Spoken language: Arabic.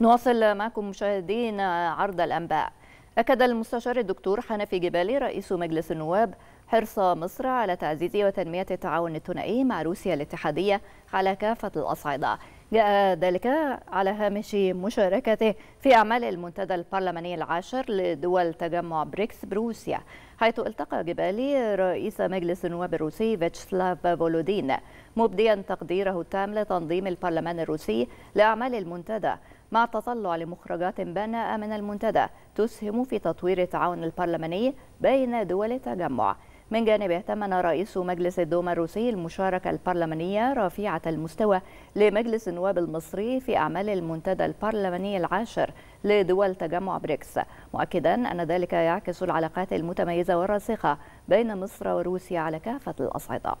نواصل معكم مشاهدينا عرض الأنباء أكد المستشار الدكتور حنفي جبالي رئيس مجلس النواب حرص مصر على تعزيز وتنمية التعاون الثنائي مع روسيا الاتحادية على كافة الأصعدة جاء ذلك على هامش مشاركته في أعمال المنتدى البرلماني العاشر لدول تجمع بريكس بروسيا حيث التقى جبالي رئيس مجلس النواب الروسي فيتشسلاف فولودين مبديا تقديره التام لتنظيم البرلمان الروسي لأعمال المنتدى مع التطلع لمخرجات بناءة من المنتدى تسهم في تطوير التعاون البرلماني بين دول التجمع من جانبه تمنى رئيس مجلس الدوما الروسي المشاركة البرلمانية رفيعة المستوى لمجلس النواب المصري في أعمال المنتدى البرلماني العاشر لدول تجمع بريكس مؤكدا أن ذلك يعكس العلاقات المتميزة والراسخة بين مصر وروسيا على كافة الأصعدة